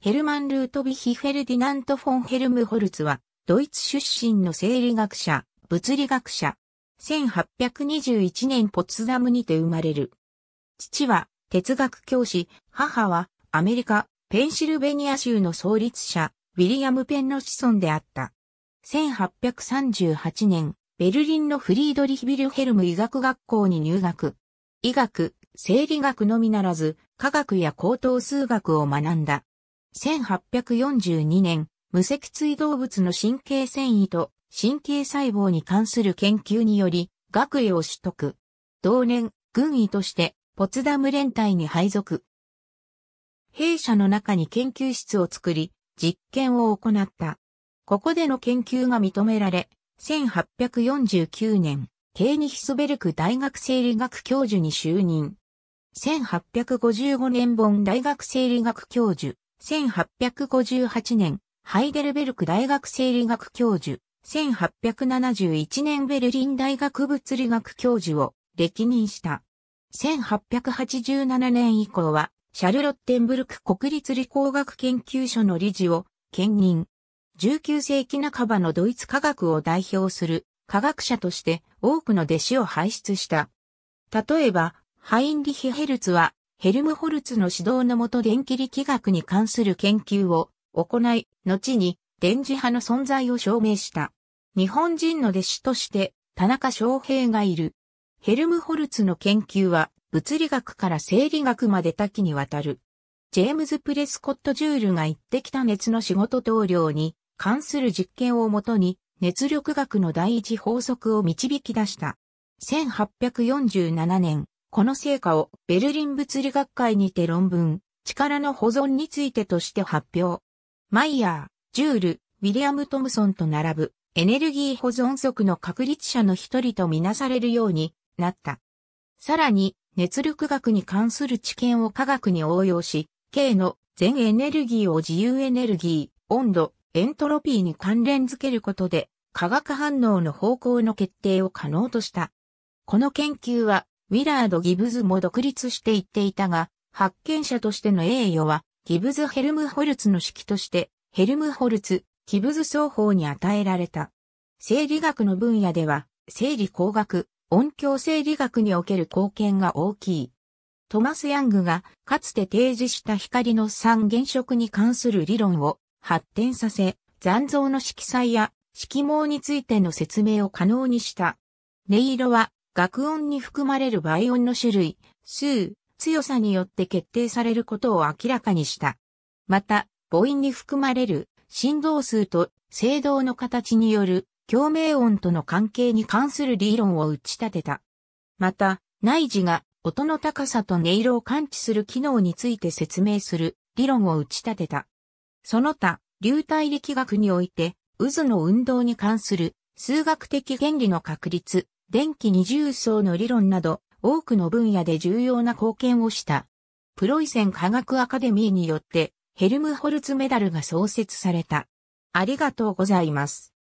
ヘルマン・ルートヴィヒ・フェルディナント・フォン・ヘルムホルツは、ドイツ出身の生理学者、物理学者。1821年ポツダムにて生まれる。父は哲学教師、母はアメリカ、ペンシルベニア州の創立者、ウィリアム・ペンの子孫であった。1838年、ベルリンのフリードリヒビルヘルム医学学校に入学。医学、生理学のみならず、科学や高等数学を学んだ。1842年、無脊椎動物の神経繊維と神経細胞に関する研究により、学位を取得。同年、軍医として、ポツダム連隊に配属。弊社の中に研究室を作り、実験を行った。ここでの研究が認められ、1849年、ケーニヒスベルク大学生理学教授に就任。1855年本大学生理学教授、1858年、ハイデルベルク大学生理学教授、1871年ベルリン大学物理学教授を歴任した。1887年以降は、シャルロッテンブルク国立理工学研究所の理事を兼任。19世紀半ばのドイツ科学を代表する科学者として多くの弟子を輩出した。例えば、ハインリヒ・ヘルツはヘルムホルツの指導のもと電気力学に関する研究を行い、後に電磁波の存在を証明した。日本人の弟子として田中昌平がいる。ヘルムホルツの研究は物理学から生理学まで多岐にわたる。ジェームズ・プレスコット・ジュールが言ってきた熱の仕事同僚に関する実験をもとに熱力学の第一法則を導き出した。1847年、この成果をベルリン物理学会にて論文、力の保存についてとして発表。マイヤー、ジュール、ウィリアム・トムソンと並ぶエネルギー保存則の確立者の一人とみなされるようになった。さらに、熱力学に関する知見を科学に応用し、K の全エネルギーを自由エネルギー、温度、エントロピーに関連づけることで、化学反応の方向の決定を可能とした。この研究はウィラード・ギブズも独立していっていたが、発見者としての栄誉は、ギブズ・ヘルムホルツの式として、ヘルムホルツ、ギブズ双方に与えられた。生理学の分野では、生理工学、音響生理学における貢献が大きい。トマス・ヤングがかつて提示した光の三原色に関する理論を発展させ、残像の色彩や色毛についての説明を可能にした。音色は学音に含まれる倍音の種類、数、強さによって決定されることを明らかにした。また、母音に含まれる振動数と声動の形による共鳴音との関係に関する理論を打ち立てた。また、内耳が音の高さと音色を感知する機能について説明する理論を打ち立てた。その他、流体力学において、渦の運動に関する数学的原理の確立、電気二重層の理論など、多くの分野で重要な貢献をした。プロイセン科学アカデミーによって、ヘルムホルツメダルが創設された。ありがとうございます。